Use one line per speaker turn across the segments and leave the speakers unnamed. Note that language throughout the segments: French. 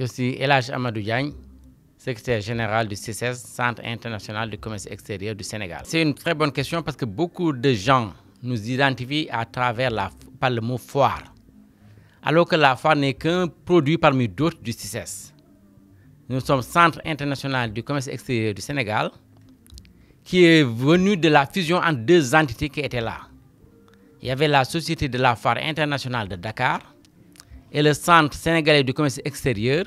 Je suis Elage Amadou Diagne, secrétaire général du CCS, Centre international du commerce extérieur du Sénégal. C'est une très bonne question parce que beaucoup de gens nous identifient à travers la, par le mot foire, alors que la foire n'est qu'un produit parmi d'autres du CCS. Nous sommes Centre international du commerce extérieur du Sénégal, qui est venu de la fusion entre deux entités qui étaient là. Il y avait la Société de la foire internationale de Dakar, et le Centre sénégalais du commerce extérieur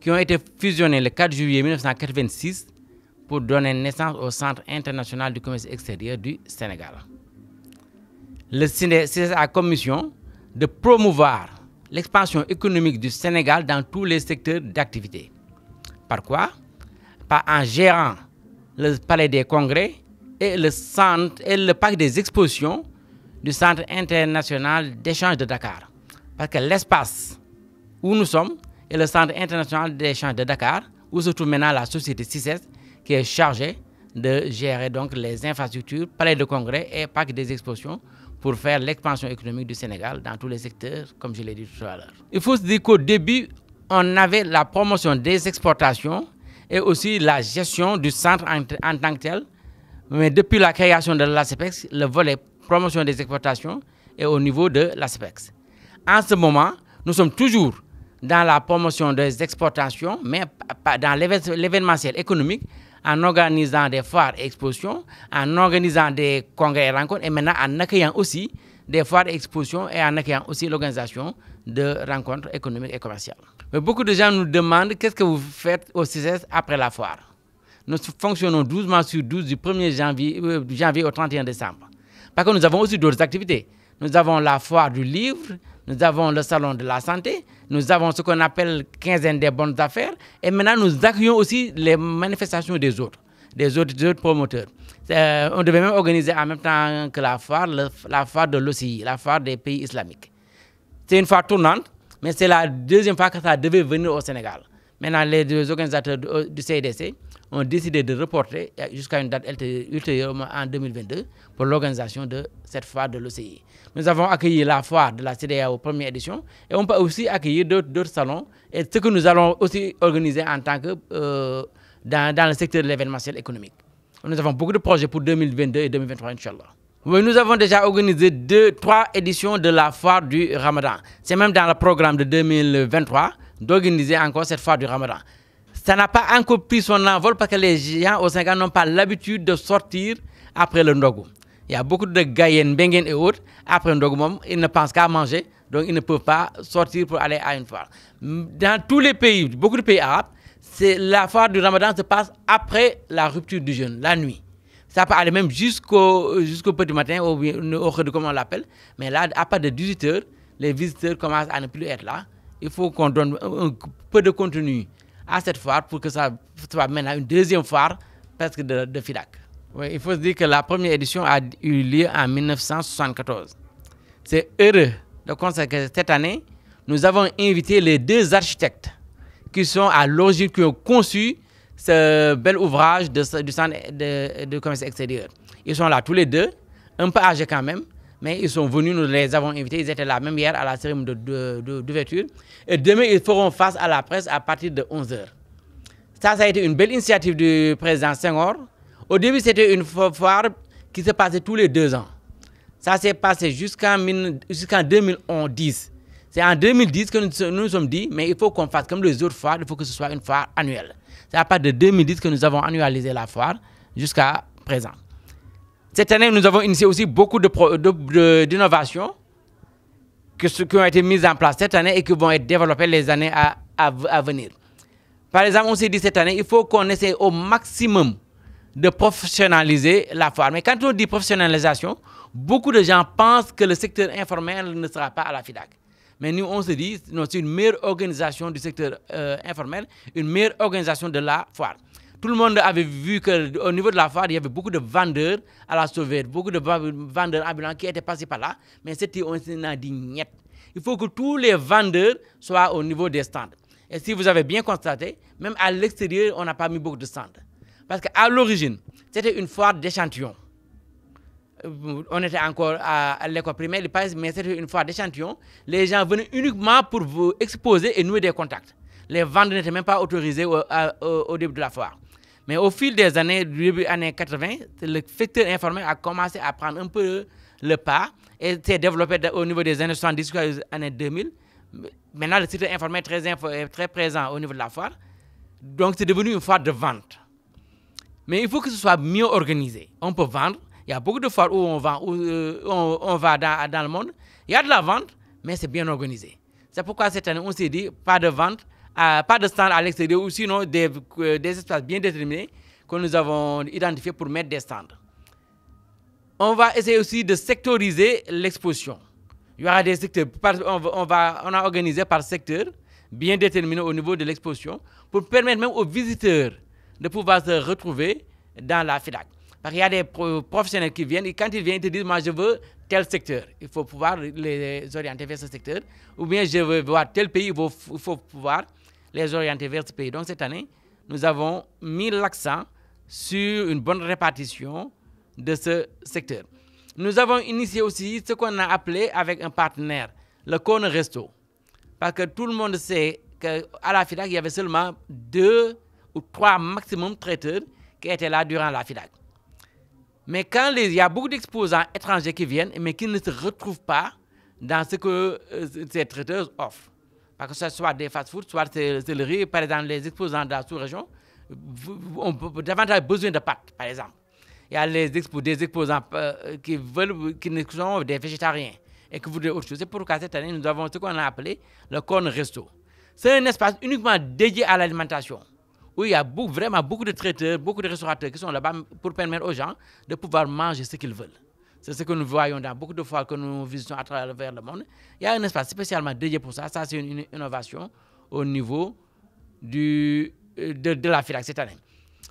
qui ont été fusionnés le 4 juillet 1986 pour donner naissance au Centre international du commerce extérieur du Sénégal. Le CIDES a comme mission de promouvoir l'expansion économique du Sénégal dans tous les secteurs d'activité. Par quoi Par en gérant le Palais des Congrès et le, centre, et le parc des expositions du Centre international d'échange de Dakar parce que l'espace où nous sommes est le Centre international d'échange de Dakar, où se trouve maintenant la société CISES, e qui est chargée de gérer donc les infrastructures, palais de congrès et parc des expositions pour faire l'expansion économique du Sénégal dans tous les secteurs, comme je l'ai dit tout à l'heure. Il faut se dire qu'au début, on avait la promotion des exportations et aussi la gestion du centre en, tant que tel. Mais depuis la création de l'ASPEX, le volet promotion des exportations est au niveau de l'ASPEX en ce moment, nous sommes toujours dans la promotion des exportations, mais dans l'événementiel économique, en organisant des foires et expositions, en organisant des congrès et rencontres, et maintenant en accueillant aussi des foires et expositions et en accueillant aussi l'organisation de rencontres économiques et commerciales. Mais beaucoup de gens nous demandent qu'est-ce que vous faites au CICES après la foire. Nous fonctionnons 12 mois sur 12 du 1er janvier, euh, janvier au 31 décembre. Parce que nous avons aussi d'autres activités. Nous avons la foire du livre, nous avons le salon de la santé, nous avons ce qu'on appelle quinzaine des bonnes affaires, et maintenant nous accueillons aussi les manifestations des autres, des autres, promoteurs. Euh, on devait même organiser en même temps que la foire, la foire de l'OCI, la foire des pays islamiques. C'est une foire tournante, mais c'est la deuxième fois que ça devait venir au Sénégal. Maintenant, les deux organisateurs euh, du CDC ont décidé de reporter euh, jusqu'à une date ultérieure en 2022 pour l'organisation de cette foire de l'OCI. Nous avons accueilli la foire de la aux première édition et on peut aussi accueillir d'autres salons et ce que nous allons aussi organiser en tant que euh, dans, dans, le secteur de l'événementiel économique. Nous avons beaucoup de projets pour 2022 et 2023, Inch'Allah. nous avons déjà organisé deux, trois éditions de la foire du Ramadan. C'est même dans le programme de 2023 d'organiser encore cette fois du ramadan. Ça n'a pas encore pris son envol parce que les gens au Sénégal n'ont pas l'habitude de sortir après le Ndogo Il y a beaucoup de Gayen, Bengen et autres, après le Ndogo, ils ne pensent qu'à manger, donc ils ne peuvent pas sortir pour aller à une foire. Dans tous les pays, beaucoup de pays arabes, c'est la foire du ramadan se passe après la rupture du jeûne, la nuit. Ça peut aller même jusqu'au petit matin, au, redou comment on l'appelle. Mais là, à partir de 18h, les visiteurs commencent à ne plus être là il faut qu'on donne un, peu de contenu à cette foire pour que ça soit à une deuxième foire presque de, de FIDAC. Oui, il faut se dire que la première édition a eu lieu en 1974. C'est heureux de constater que cette année, nous avons invité les deux architectes qui sont à l'origine, qui ont conçu ce bel ouvrage de, du centre de, de, commerce extérieur. Ils sont là tous les deux, un peu âgés quand même, mais ils sont venus, nous les avons invités, ils étaient là même hier à la cérémonie d'ouverture. De, de, et demain, ils feront face à la presse à partir de 11h. Ça, ça a été une belle initiative du président Senghor. Au début, c'était une foire qui se passait tous les deux ans. Ça s'est passé jusqu'en 2010. C'est en 2010 que nous nous sommes dit, mais il faut qu'on fasse comme les autres foires, il faut que ce soit une foire annuelle. C'est à partir de 2010 que nous avons annualisé la foire jusqu'à présent. Cette année, nous avons initié aussi beaucoup d'innovations de, qui ont été mises en place cette année et qui vont être développées les années à, à, venir. Par exemple, on s'est dit cette année, il faut qu'on essaie au maximum de professionnaliser la foire. Mais quand on dit professionnalisation, beaucoup de gens pensent que le secteur informel ne sera pas à la FIDAC. Mais nous, on se dit, c'est une meilleure organisation du secteur euh, informel, une meilleure organisation de la foire tout le monde avait vu qu'au niveau de la foire, il y avait beaucoup de vendeurs à la sauvette, beaucoup de vendeurs ambulants qui étaient passés par là, mais c'était un indignette. Il faut que tous les vendeurs soient au niveau des stands. Et si vous avez bien constaté, même à l'extérieur, on n'a pas mis beaucoup de stands. Parce qu'à l'origine, c'était une foire d'échantillons. On était encore à, l'école primaire, mais c'était une foire d'échantillons. Les gens venaient uniquement pour vous exposer et nouer des contacts. Les vendeurs n'étaient même pas autorisés au début de la foire. Mais au fil des années, début années 80, le secteur informel a commencé à prendre un peu le pas et s'est développé au niveau des années 70 jusqu'aux années 2000. Maintenant, le secteur informel est très, très présent au niveau de la foire. Donc, c'est devenu une foire de vente. Mais il faut que ce soit mieux organisé. On peut vendre. Il y a beaucoup de foires où on, vend, euh, on, va dans, dans le monde. Il y a de la vente, mais c'est bien organisé. C'est pourquoi cette année, on s'est dit, pas de vente, pas de stands à l'extérieur ou sinon euh, des, espaces bien déterminés que nous avons identifiés pour mettre des stands. On va essayer aussi de sectoriser l'exposition. Il y aura des secteurs, on, va, on, a organisé par secteur bien déterminé au niveau de l'exposition pour permettre même aux visiteurs de pouvoir se retrouver dans la FIDAC. Parce qu'il y a des professionnels qui viennent et quand ils viennent, ils te disent Moi, je veux tel secteur. Il faut pouvoir les orienter vers ce secteur. Ou bien, je veux voir tel pays, il faut pouvoir les orienter vers ce pays. Donc cette année, nous avons mis l'accent sur une bonne répartition de ce secteur. Nous avons initié aussi ce qu'on a appelé avec un partenaire, le Cône Resto. Parce que tout le monde sait qu'à la FIDAC, il y avait seulement deux ou trois maximum traiteurs qui étaient là durant la FIDAC. Mais quand il y a beaucoup d'exposants étrangers qui viennent, mais qui ne se retrouvent pas dans ce que euh, ces traiteurs offrent que ce soit des fast-foods, soit des hôtelleries, par exemple les exposants de la sous-région, ont davantage besoin de pâtes, par exemple. Il y a les des exposants euh, qui, veulent, qui sont des végétariens et qui voudraient autre chose. C'est pourquoi cette année, nous avons ce qu'on a appelé le corn resto. C'est un espace uniquement dédié à l'alimentation, où il y a beaucoup, vraiment beaucoup de traiteurs, beaucoup de restaurateurs qui sont là-bas pour permettre aux gens de pouvoir manger ce qu'ils veulent. C'est ce que nous voyons dans beaucoup de fois que nous visitons à travers le monde. Il y a un espace spécialement dédié pour ça. Ça, c'est une innovation au niveau du, de, la FILAC cette année.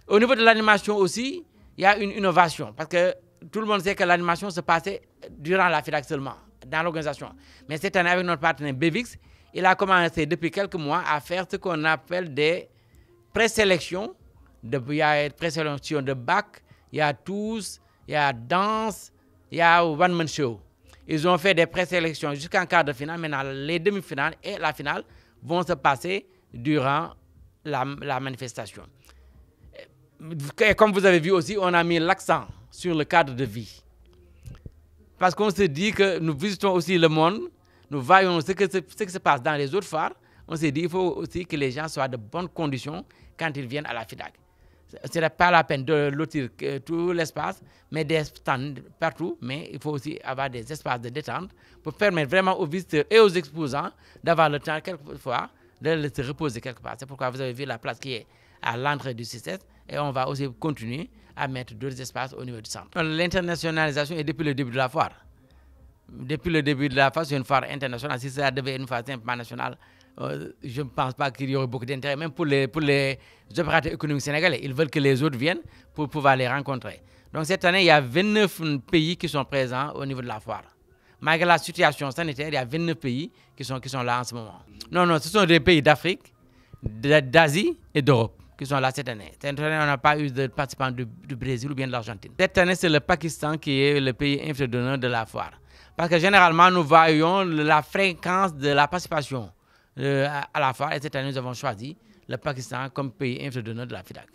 Au niveau de l'animation aussi, il y a une innovation parce que tout le monde sait que l'animation se passait durant la FILAC seulement, dans l'organisation. Mais cette année, avec notre partenaire Bevix, il a commencé depuis quelques mois à faire ce qu'on appelle des présélections. il y a présélection de bac, il y a tous, il y a danse, il y a One Man Show. Ils ont fait des présélections jusqu'en quart de finale. Maintenant, les demi-finales et la finale vont se passer durant la, manifestation. Et comme vous avez vu aussi, on a mis l'accent sur le cadre de vie. Parce qu'on se dit que nous visitons aussi le monde, nous voyons ce, que, qui se passe dans les autres phares. On se dit qu'il faut aussi que les gens soient de bonnes conditions quand ils viennent à la finale. Ce n'est pas la peine de lotir tout l'espace, mais des stands partout. Mais il faut aussi avoir des espaces de détente pour permettre vraiment aux visiteurs et aux exposants d'avoir le temps, quelquefois, de se reposer quelque part. C'est pourquoi vous avez vu la place qui est à l'entrée du 6-7 et on va aussi continuer à mettre d'autres espaces au niveau du centre. L'internationalisation est depuis le début de la foire. Depuis le début de la foire, c'est une foire internationale. Si ça devait être une foire internationale euh, je ne pense pas qu'il y aurait beaucoup d'intérêt, même pour les, pour les opérateurs économiques sénégalais. Ils veulent que les autres viennent pour pouvoir les rencontrer. Donc cette année, il y a 29 pays qui sont présents au niveau de la foire. Malgré la situation sanitaire, il y a 29 pays qui sont, qui sont là en ce moment. Non, non, ce sont des pays d'Afrique, d'Asie et d'Europe qui sont là cette année. Cette année, on n'a pas eu de participants du, du Brésil ou bien de l'Argentine. Cette année, c'est le Pakistan qui est le pays inférieur de la foire. Parce que généralement, nous voyons la fréquence de la participation euh, à, la fin, cette année, nous avons choisi le Pakistan comme pays inférieur de la FIDAC.